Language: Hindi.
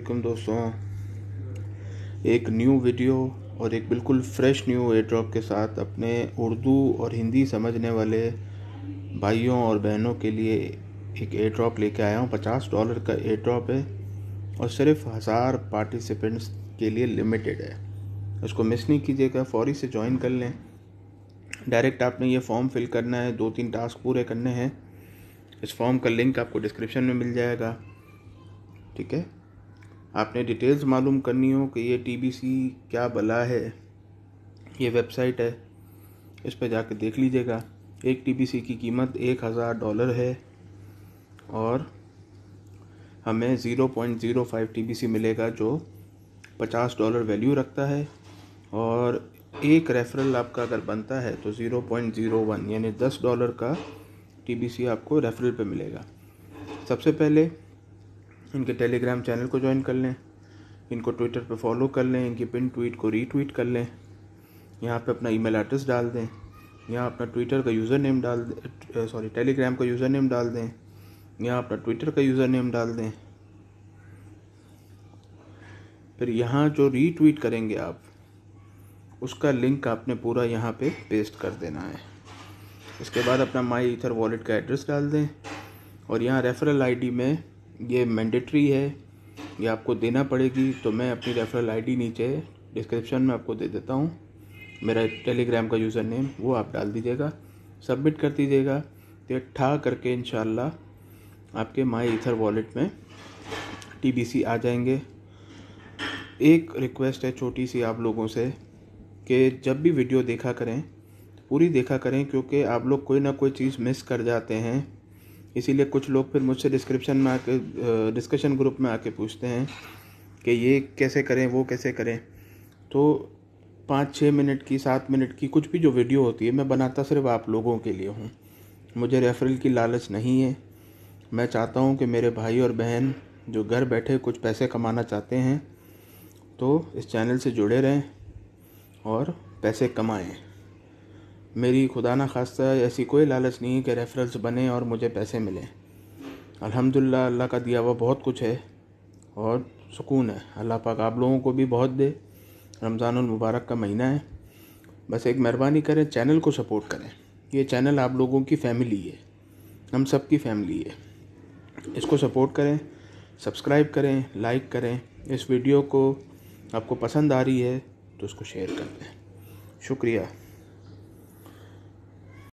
वेलकम दोस्तों एक न्यू वीडियो और एक बिल्कुल फ्रेश न्यू एयर ड्रॉप के साथ अपने उर्दू और हिंदी समझने वाले भाइयों और बहनों के लिए एक एयर ड्रॉप लेके आया हूँ पचास डॉलर का एयर ड्रॉप है और सिर्फ हज़ार पार्टिसिपेंट्स के लिए लिमिटेड है उसको मिस नहीं कीजिएगा फौरी से ज्वाइन कर लें डायरेक्ट आपने ये फॉर्म फिल करना है दो तीन टास्क पूरे करने हैं इस फॉर्म का लिंक आपको डिस्क्रिप्शन में मिल जाएगा ठीक है आपने डिटेल्स मालूम करनी हो कि ये टीबीसी क्या बला है ये वेबसाइट है इस पर जाके देख लीजिएगा एक टीबीसी की कीमत एक हज़ार डॉलर है और हमें zero point zero five T मिलेगा जो पचास डॉलर वैल्यू रखता है और एक रेफरल आपका अगर बनता है तो ज़ीरो पॉइंट ज़ीरो वन यानी दस डॉलर का टी आपको रेफरल पे मिलेगा सबसे पहले इनके टेलीग्राम चैनल को ज्वाइन कर लें इनको ट्विटर पर फॉलो कर लें इनकी पिन ट्वीट को रीट्वीट कर लें यहाँ पे अपना ईमेल एड्रेस डाल दें यहाँ अपना ट्विटर का यूज़र नेम डाल सॉरी टेलीग्राम का यूज़र नेम डाल दें यहाँ अपना ट्विटर का यूज़र नेम डाल दें फिर यहाँ जो रीट्वीट करेंगे आप उसका लिंक आपने पूरा यहाँ पे पेस्ट कर देना है उसके बाद अपना माई ईथर वॉलेट का एड्रेस डाल दें और यहाँ रेफरल आईडी में ये मैंडेटरी है ये आपको देना पड़ेगी तो मैं अपनी रेफरल आईडी नीचे डिस्क्रिप्शन में आपको दे देता हूँ मेरा टेलीग्राम का यूज़र नेम वो आप डाल दीजिएगा सबमिट कर दीजिएगा तो ठा करके इन आपके माई इथर वॉलेट में टी आ जाएंगे एक रिक्वेस्ट है छोटी सी आप लोगों से कि जब भी वीडियो देखा करें पूरी देखा करें क्योंकि आप लोग कोई ना कोई चीज़ मिस कर जाते हैं इसीलिए कुछ लोग फिर मुझसे डिस्क्रिप्शन में आके डिस्कशन ग्रुप में आके पूछते हैं कि ये कैसे करें वो कैसे करें तो पाँच छः मिनट की सात मिनट की कुछ भी जो वीडियो होती है मैं बनाता सिर्फ आप लोगों के लिए हूँ मुझे रेफरल की लालच नहीं है मैं चाहता हूँ कि मेरे भाई और बहन जो घर बैठे कुछ पैसे कमाना चाहते हैं तो इस चैनल से जुड़े रहें और पैसे कमाएं मेरी खुदा ना खास्ता ऐसी कोई लालच नहीं है कि रेफरेंस बने और मुझे पैसे मिलें अल्हम्दुलिल्लाह अल्लाह का दिया हुआ बहुत कुछ है और सुकून है अल्लाह पाक आप लोगों को भी बहुत दे मुबारक का महीना है बस एक मेहरबानी करें चैनल को सपोर्ट करें ये चैनल आप लोगों की फैमिली है हम सब की फैमिली है इसको सपोर्ट करें सब्सक्राइब करें लाइक करें इस वीडियो को आपको पसंद आ रही है तो उसको शेयर कर दें शुक्रिया